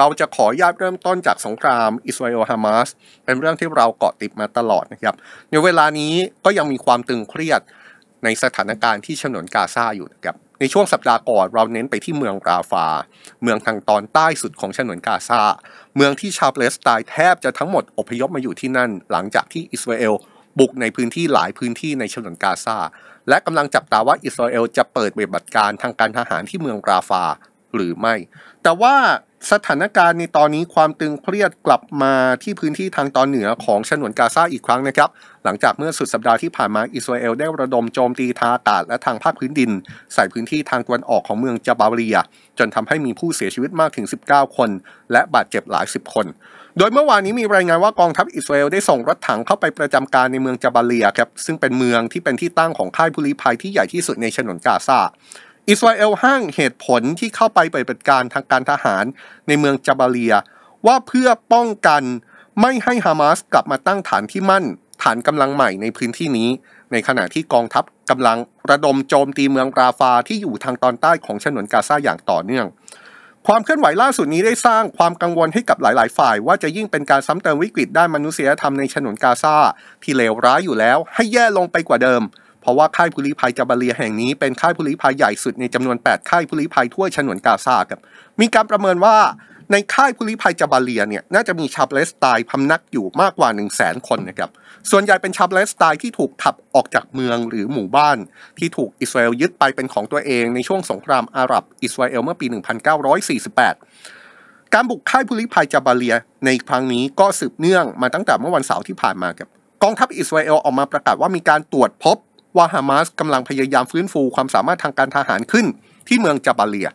เราจะขอญาตเริ่มต้นจากสงครามอิสราเอลฮามาสเป็นเรื่องที่เราเกาะติดมาตลอดนะครับในเวลานี้ก็ยังมีความตึงเครียดในสถานการณ์ที่ฉนวนกาซาอยู่นะครับในช่วงสัปดาห์ก่อนเราเน้นไปที่เมืองราฟา เมืองทางตอนใต้สุดของฉนวนกาซาเมืองที่ชาวเปลสไตน์แทบจะทั้งหมดอพยพมาอยู่ที่นั่น หลังจากที่อิสราเอลบุกในพื้นที่หลายพื้นที่ในฉนวนกาซาและกำลังจับตาว่าอิสราเอลจะเปิดเบิบัติการทางการทหารที่เมืองราฟาหรือไม่ แต่ว่าสถานการณ์ในตอนนี้ความตึงเครียดกลับมาที่พื้นที่ทางตอนเหนือของฉนวนกาซาอีกครั้งนะครับ หลังจากเมื่อสุดสัปดาห์ที่ผ่านมาอิสราเอลได้ระดมโจมตีทางอากาศและทางภาคพื้นดิน ใส่พื้นที่ทางตะวันออกของเมืองจาบาเรีย จนทำให้มีผู้เสียชีวิตมากถึง 19 คนและบาดเจ็บหลาย 10 คน โดยเมื่อวานนี้มีรายงานว่ากองทัพอิสราเอลได้ส่งรถถังเข้าไปประจำการในเมืองจาบาเรียครับซึ่งเป็นเมืองที่เป็นที่ตั้งของค่ายผู้ลี้ภัยที่ใหญ่ที่สุดในฉนวนกาซาอิสราเอลห้างเหตุผลที่เข้าไปปฏิบัติการทางการทหารในเมืองจาบาเลีย ว่าเพื่อป้องกันไม่ให้ฮามาสกลับมาตั้งฐานที่มั่นฐานกำลังใหม่ในพื้นที่นี้ในขณะที่กองทัพกำลังระดมโจมตีเมืองราฟาที่อยู่ทางตอนใต้ของฉนวนกาซาอย่างต่อเนื่อง ความเคลื่อนไหวล่าสุดนี้ได้สร้างความกังวลให้กับหลายๆฝ่ายว่าจะยิ่งเป็นการซ้ำเติมวิกฤตด้านมนุษยธรรมในฉนวนกาซาที่เลวร้ายอยู่แล้วให้แย่ลงไปกว่าเดิมเพราะว่าค่ายผู้ลี้ภัยจาบาเลียแห่งนี้เป็นค่ายผู้ลี้ภัยใหญ่สุด ในจำนวน8ค่ายผู้ลี้ภัยทั่วฉนวนกาซาครับ มีการประเมินว่าในค่ายผู้ลี้ภัยจาบาเลียเนี่ยน่าจะมีชาวเลสไตน์พำนักอยู่มากกว่า 1 0 0 0 0แคนนะครับ ส่วนใหญ่เป็นชาวเลสไตน์ที่ถูกขับออกจากเมืองหรือหมู่บ้าน ที่ถูกอิสราเอลยึดไปเป็นของตัวเอง ในช่วงสงครามอาหรับอิสราเอลเมื่อปี 1948 การบุกค่ายผู้ลี้ภัยจาบาเลีย ในครั้งนี้ก็สืบเนื่องมาตั้งแต่เมื่อวันเสาร์ที่ผ่านมาครับ กองทัพอิสราเอลออกมาประกาศว่ามีการตรวจพบว่าฮามาสกำลังพยายามฟื้นฟูความสามารถทางการทหารขึ้น ที่เมืองจาบาเลีย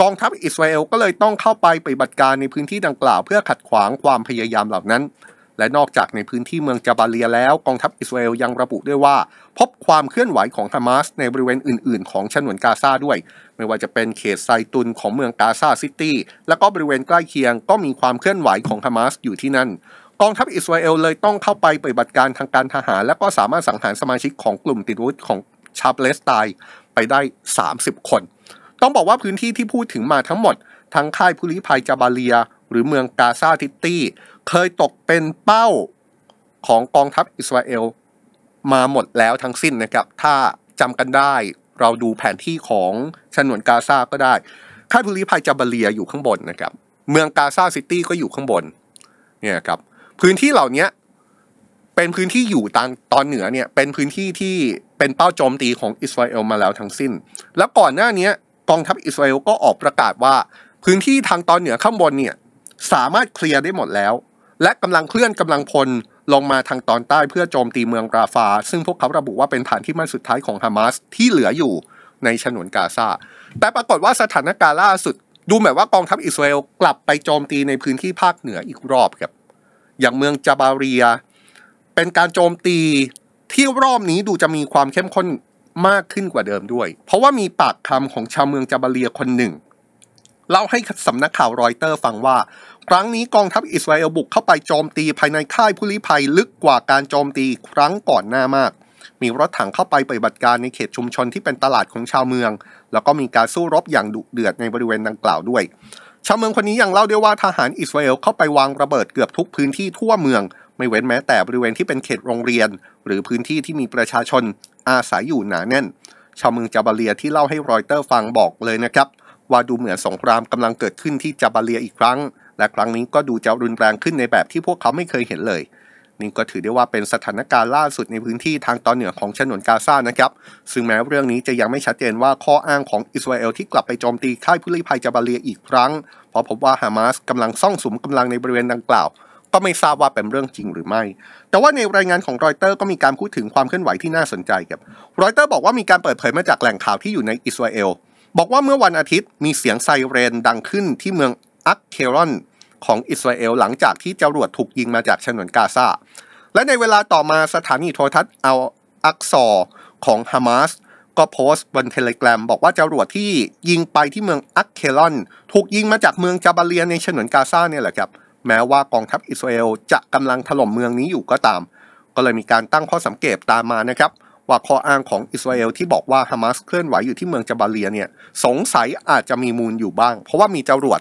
กองทัพอิสราเอลก็เลยต้องเข้าไปปฏิบัติการในพื้นที่ดังกล่าวเพื่อขัดขวางความพยายามเหล่านั้น และนอกจากในพื้นที่เมืองจาบาเลีย แล้วกองทัพอิสราเอลยังระบุด้วยว่า พบความเคลื่อนไหวของฮามาสในบริเวณอื่น ๆ ของฉนวนกาซาด้วย ไม่ว่าจะเป็นเขตไซตุนของเมืองกาซาซิตี้และก็บริเวณใกล้เคียง ก็มีความเคลื่อนไหวของฮามาสอยู่ที่นั่นกองทัพอิสราเอลเลยต้องเข้าไปปฏิบัติการทางการทหารและก็สามารถสังหารสมาชิกของกลุ่มติดวุธของ ชาปเลสไตน์ไปได้ 30 คน ต้องบอกว่าพื้นที่ที่พูดถึงมาทั้งหมดทั้งค่ายผู้ลี้ภัยจาบาเลีย หรือเมืองกาซาทิตี้ เคยตกเป็นเป้าของกองทัพอิสราเอลมาหมดแล้วทั้งสิ้นนะครับถ้าจำกันได้เราดูแผนที่ของฉนวนกาซาก็ได้ ค่ายผู้ลี้ภัยจาบาเลียอยู่ข้างบนนะครับเมืองกาซาซิตี้ก็อยู่ข้างบนเนี่ยครับพื้นที่เหล่านี้เป็นพื้นที่อยู่ตอนตอนเหนือเนี่ยเป็นพื้นที่ที่เป็นเป้าโจมตีของอิสราเอลมาแล้วทั้งสิ้น แล้วก่อนหน้านี้กองทัพอิสราเอลก็ออกประกาศว่า พื้นที่ทางตอนเหนือข้างบนเนี่ยสามารถเคลียร์ได้หมดแล้ว และกำลังเคลื่อนกำลังพลลงมาทางตอนใต้เพื่อโจมตีเมืองกราฟา ซึ่งพวกเขาระบุว่าเป็นฐานที่มั่นสุดท้ายของฮามาสที่เหลืออยู่ในฉนวนกาซาแต่ปรากฏว่าสถานการณ์ล่าสุด ดูเหมือนว่ากองทัพอิสราเอลกลับไปโจมตีในพื้นที่ภาคเหนืออีกรอบครับอย่างเมืองจาบาเรียเป็นการโจมตีที่รอบนี้ดูจะมีความเข้มข้นมากขึ้นกว่าเดิมด้วย เพราะว่ามีปากคำของชาวเมืองจาบาเรียคนหนึ่งเล่าให้สำนักข่าวรอยเตอร์ฟังว่า ครั้งนี้กองทัพอิสราเอลบุกเข้าไปโจมตีภายในค่ายผู้ลี้ภัยลึกกว่าการโจมตีครั้งก่อนหน้ามาก มีรถถังเข้าไปปฏิบัติการในเขตชุมชนที่เป็นตลาดของชาวเมือง แล้วก็มีการสู้รบอย่างดุเดือดในบริเวณดังกล่าวด้วยชาวเมืองคนนี้ยังเล่าด้วยว่าทหารอิสราเอลเข้าไปวางระเบิดเกือบทุกพื้นที่ทั่วเมือง ไม่เว้นแม้แต่บริเวณที่เป็นเขตโรงเรียน หรือพื้นที่ที่มีประชาชน อาศัยอยู่หนาแน่น ชาวเมืองจาบาเลียที่เล่าให้รอยเตอร์ฟังบอกเลยนะครับ ว่าดูเหมือนสงครามกำลังเกิดขึ้นที่จาบาเลียอีกครั้ง และครั้งนี้ก็ดูจะรุนแรงขึ้นในแบบที่พวกเขาไม่เคยเห็นเลยนี่ก็ถือได้ว่าเป็นสถานการณ์ล่าสุดในพื้นที่ทางตอนเหนือของฉนวนกาซานะครับ ซึ่งแม้เรื่องนี้จะยังไม่ชัดเจนว่าข้ออ้างของอิสราเอลที่กลับไปโจมตีค่ายผู้ลี้ภัยจาบาเลียอีกครั้ง เพราะพบว่าฮามาสกำลังซ่องสุมกำลังในบริเวณดังกล่าว ก็ไม่ทราบว่าเป็นเรื่องจริงหรือไม่ แต่ว่าในรายงานของรอยเตอร์ก็มีการพูดถึงความเคลื่อนไหวที่น่าสนใจครับ รอยเตอร์บอกว่ามีการเปิดเผยมาจากแหล่งข่าวที่อยู่ในอิสราเอล บอกว่าเมื่อวันอาทิตย์มีเสียงไซเรนดังขึ้นที่เมืองอักเครอนของอิสราเอลหลังจากที่จรวดถูกยิงมาจากฉนวนกาซา และในเวลาต่อมาสถานีโทรทัศน์อัลอักซอของฮามาสก็โพสต์บนเทเลกราฟบอกว่าจรวดที่ยิงไปที่เมืองอักเคลอนถูกยิงมาจากเมืองจาบาเลียในฉนวนกาซาเนี่ยแหละครับแม้ว่ากองทัพอิสราเอลจะกำลังถล่มเมืองนี้อยู่ก็ตาม ก็เลยมีการตั้งข้อสังเกตตามมานะครับว่าข้ออ้างของอิสราเอลที่บอกว่าฮามาสเคลื่อนไหวอยู่ที่เมืองจาบาเลียเนี่ยสงสัยอาจจะมีมูลอยู่บ้าง เพราะว่ามีจรวด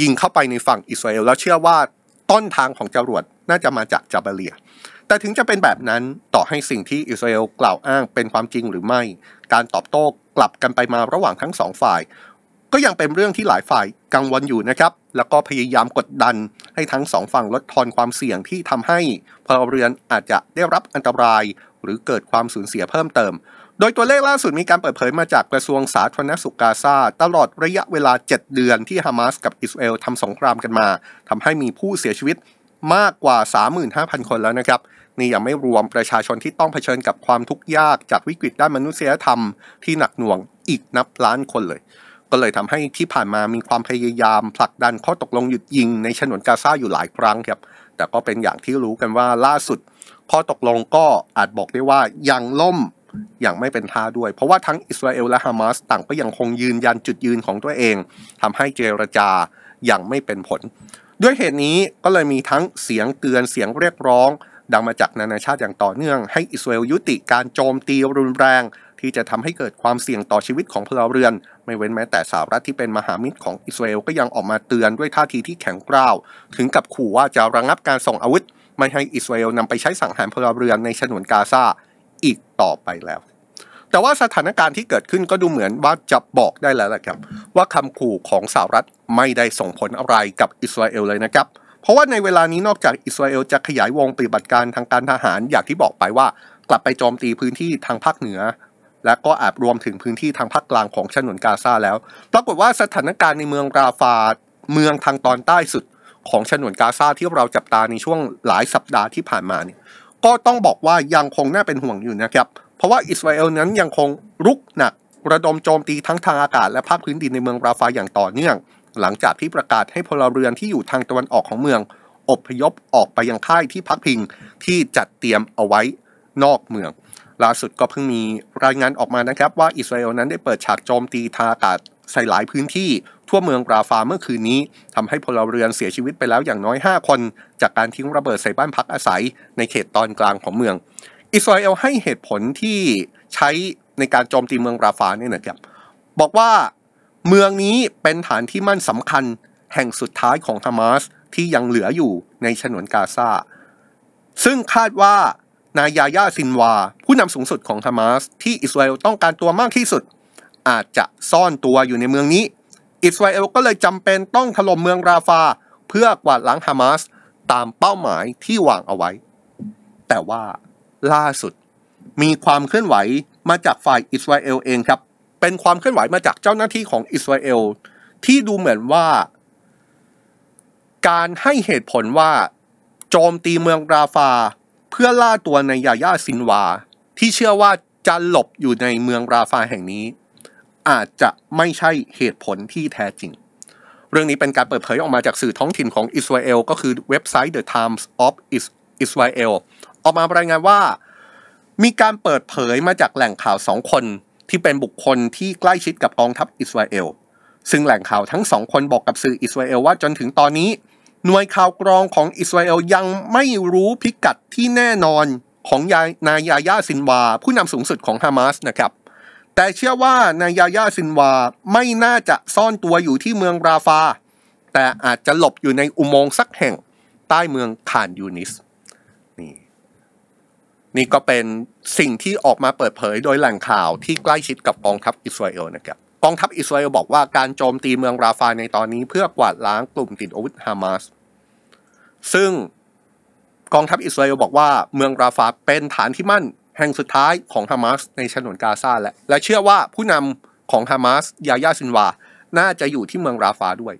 ยิงเข้าไปในฝั่งอิสราเอลแล้วเชื่อว่าต้นทางของจรวดน่าจะมาจากจาบาเลียแต่ถึงจะเป็นแบบนั้นต่อให้สิ่งที่อิสราเอลกล่าวอ้างเป็นความจริงหรือไม่ การตอบโต้กลับกันไปมาระหว่างทั้งสองฝ่ายก็ยังเป็นเรื่องที่หลายฝ่ายกังวลอยู่นะครับ แล้วก็พยายามกดดันให้ทั้งสองฝั่งลดทอนความเสี่ยงที่ทำให้พลเรือนอาจจะได้รับอันตรายหรือเกิดความสูญเสียเพิ่มเติมโดยตัวเลขล่าสุดมีการเปิดเผยมาจากกระทรวงสาธารณสุขกาซา ตลอดระยะเวลา 7 เดือนที่ฮามาสกับอิสราเอลทำสงครามกันมาทำให้มีผู้เสียชีวิตมากกว่า 35,000 คนแล้วนะครับ นี่ยังไม่รวมประชาชนที่ต้องเผชิญกับความทุกข์ยากจากวิกฤตด้านมนุษยธรรมที่หนักหน่วงอีกนับล้านคนเลย ก็เลยทำให้ที่ผ่านมามีความพยายามผลักดันข้อตกลงหยุดยิงในฉนวนกาซาอยู่หลายครั้งครับแต่ก็เป็นอย่างที่รู้กันว่าล่าสุดข้อตกลงก็อาจบอกได้ว่ายังล่มอย่างไม่เป็นท่าด้วย เพราะว่าทั้งอิสราเอลและฮามาสต่างก็ยังคงยืนยันจุดยืนของตัวเอง ทำให้เจรจาอย่างไม่เป็นผล ด้วยเหตุนี้ก็เลยมีทั้งเสียงเตือนเสียงเรียกร้อง ดังมาจากนานาชาติอย่างต่อเนื่อง ให้อิสราเอลยุติการโจมตีรุนแรง ที่จะทำให้เกิดความเสี่ยงต่อชีวิตของพลเรือน ไม่เว้นแม้แต่สหรัฐที่เป็นมหามิตรของอิสราเอลก็ยังออกมาเตือนด้วยท่าทีที่แข็งกร้าวถึงกับขู่ว่าจะระงับการส่งอาวุธไม่ให้อิสราเอลนำไปใช้สังหารพลเรือน ในฉนวนกาซาอีกต่อไปแล้ว แต่ว่าสถานการณ์ที่เกิดขึ้นก็ดูเหมือนว่าจะบอกได้แล้วแหละครับว่าคำขู่ของสหรัฐไม่ได้ส่งผลอะไรกับอิสราเอลเลยนะครับ เพราะว่าในเวลานี้นอกจากอิสราเอลจะขยายวงปฏิบัติการทางการทหาร อย่างที่บอกไปว่า กลับไปโจมตีพื้นที่ทางภาคเหนือ และก็อาจรวมถึงพื้นที่ทางภาคกลางของชนวนกาซาแล้วปรากฏว่าสถานการณ์ในเมืองราฟาเมืองทางตอนใต้สุด ของชนวนกาซาที่เราจับตาในช่วงหลายสัปดาห์ที่ผ่านมาเนี่ยก็ต้องบอกว่ายังคงน่าเป็นห่วงอยู่นะครับ เพราะว่าอิสราเอลนั้นยังคงรุกหนักระดมโจมตีทั้งทางอากาศและภาคพื้นดินในเมืองราฟาอย่างต่อเนื่อง หลังจากที่ประกาศให้พลเรือนที่อยู่ทางตะวันออกของเมืองอบพยพออกไปยังค่ายที่พักพิงที่จัดเตรียมเอาไว้นอกเมือง ล่าสุดก็เพิ่งมีรายงานออกมานะครับว่าอิสราเอลนั้นได้เปิดฉากโจมตีทางอากาศใส่หลายพื้นที่ทั่วเมืองราฟาเมื่อคืนนี้ ทำให้พลเรือนเสียชีวิตไปแล้วอย่างน้อย 5 คนจากการทิ้งระเบิดใส่บ้านพักอาศัยในเขตตอนกลางของเมือง อิสราเอลให้เหตุผลที่ใช้ในการโจมตีเมืองราฟาเนี่ยนะครับบอกว่าเมืองนี้เป็นฐานที่มั่นสำคัญแห่งสุดท้ายของฮามาส ที่ยังเหลืออยู่ในฉนวนกาซาซึ่งคาดว่านายยายาซินวาผู้นำสูงสุดของฮามาสที่อิสราเอลต้องการตัวมากที่สุดอาจจะซ่อนตัวอยู่ในเมืองนี้ อิสราเอลก็เลยจำเป็นต้องถล่มเมืองราฟาเพื่อกวาดล้างฮามาสตามเป้าหมายที่วางเอาไว้ แต่ว่าล่าสุด มีความเคลื่อนไหวมาจากฝ่ายอิสราเอลเองครับ เป็นความเคลื่อนไหวมาจากเจ้าหน้าที่ของอิสราเอลที่ดูเหมือนว่า การให้เหตุผลว่า โจมตีเมืองราฟา เพื่อล่าตัวในยาย่าซินวา ที่เชื่อว่าจะหลบอยู่ในเมืองราฟาแห่งนี้อาจจะไม่ใช่เหตุผลที่แท้จริง เรื่องนี้เป็นการเปิดเผยออกมาจากสื่อท้องถิ่นของอิสราเอลก็คือเว็บไซต์ The Times of Israel ออกมารายงานว่า มีการเปิดเผยมาจากแหล่งข่าวสองคน ที่เป็นบุคคลที่ใกล้ชิดกับกองทัพอิสราเอลซึ่งแหล่งข่าวทั้งสองคนบอกกับสื่ออิสราเอลว่าจนถึงตอนนี้หน่วยข่าวกรองของอิสราเอลยังไม่รู้พิกัดที่แน่นอนของนายยายาซินวา ผู้นำสูงสุดของฮามาสนะครับแต่เชื่อว่า นายยาย่าซินวาไม่น่าจะซ่อนตัวอยู่ที่เมืองราฟา แต่อาจจะหลบอยู่ในอุโมงค์สักแห่งใต้เมืองคานยูนิสนี่นี่ก็เป็นสิ่งที่ออกมาเปิดเผยโดยแหล่งข่าวที่ใกล้ชิดกับกองทัพอิสราเอลนะครับกองทัพอิสราเอลบอกว่าการโจมตีเมืองราฟาในตอนนี้ เพื่อกวาดล้างกลุ่มติดอาวุธฮามาสซึ่งกองทัพอิสราเอลบอกว่าเมืองราฟาเป็นฐานที่มั่นแห่งสุดท้ายของฮามาสในฉนวนกาซาและ และเชื่อว่าผู้นำของฮามาสยายาซินวา น่าจะอยู่ที่เมืองราฟาด้วย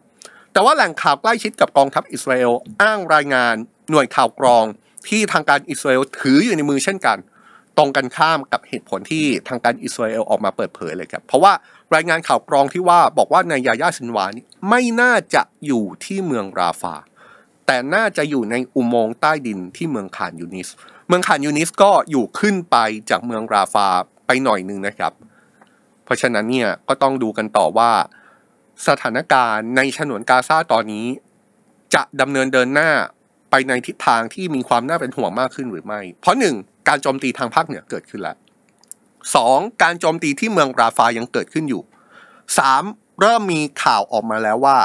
แต่ว่าแหล่งข่าวใกล้ชิดกับกองทัพอิสราเอลอ้างรายงานหน่วยข่าวกรองที่ทางการอิสราเอลถืออยู่ในมือเช่นกัน ตรงกันข้ามกับเหตุผลที่ทางการอิสราเอลออกมาเปิดเผยเลยครับเพราะว่ารายงานข่าวกรองที่ว่าบอกว่านายายาซินวานี่ไม่น่าจะอยู่ที่เมืองราฟา แต่น่าจะอยู่ในอุโมงค์ใต้ดินที่เมืองคานยูนิสเมืองขานยูนิส ก็อยู่ขึ้นไปจากเมืองราฟา ไปหน่อยนึงนะครับ เพราะฉะนั้นเนี่ยก็ต้องดูกันต่อว่าสถานการณ์ในฉนวนกาซาตอนนี้ จะดำเนินเดินหน้าไปในทิศทางที่มีความน่าเป็นห่วงมากขึ้นหรือไม่เพราะหนึ่งการโจมตีทางภาคเหนือเกิดขึ้นแล้วสองการโจมตีที่เมืองราฟายังเกิดขึ้นอยู่สามเริ่มมีข่าวออกมาแล้วว่า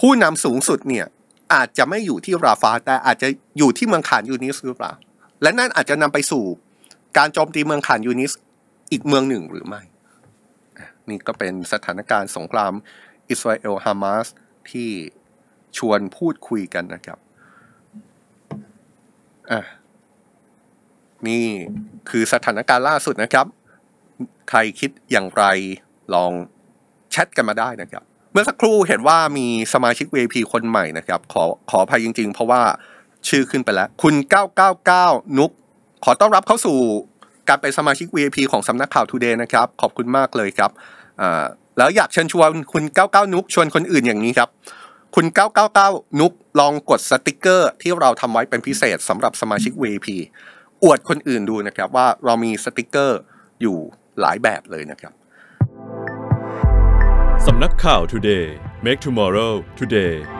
ผู้นำสูงสุดเนี่ยอาจจะไม่อยู่ที่ราฟาแต่อาจจะอยู่ที่เมืองขานยูนิสหรือเปล่าและนั่นอาจจะนำไปสู่การโจมตีเมืองขานยูนิสอีกเมืองหนึ่งหรือไม่ นี่ก็เป็นสถานการณ์สงครามอิสราเอลฮามาสที่ชวนพูดคุยกันนะครับ อ่ะนี่คือสถานการณ์ล่าสุดนะครับ ใครคิดอย่างไรลองแชทกันมาได้นะครับ เมื่อสักครู่เห็นว่ามีสมาชิก VIP คนใหม่นะครับ ขอขออภัยจริงๆเพราะว่าชื่อขึ้นไปแล้ว คุณ 999 นุกขอต้อนรับเข้าสู่การเป็นสมาชิก VIP ของสำนักข่าว Today นะครับ ขอบคุณมากเลยครับ แล้วอยากเชิญชวนคุณ99 นุก ชวนคนอื่นอย่างนี้ครับ คุณ 999 นุก ลองกดสติกเกอร์ที่เราทำไว้เป็นพิเศษสำหรับสมาชิก VIP อวดคนอื่นดูนะครับว่าเรามีสติกเกอร์อยู่หลายแบบเลยนะครับสำนักข่าว Today make tomorrow today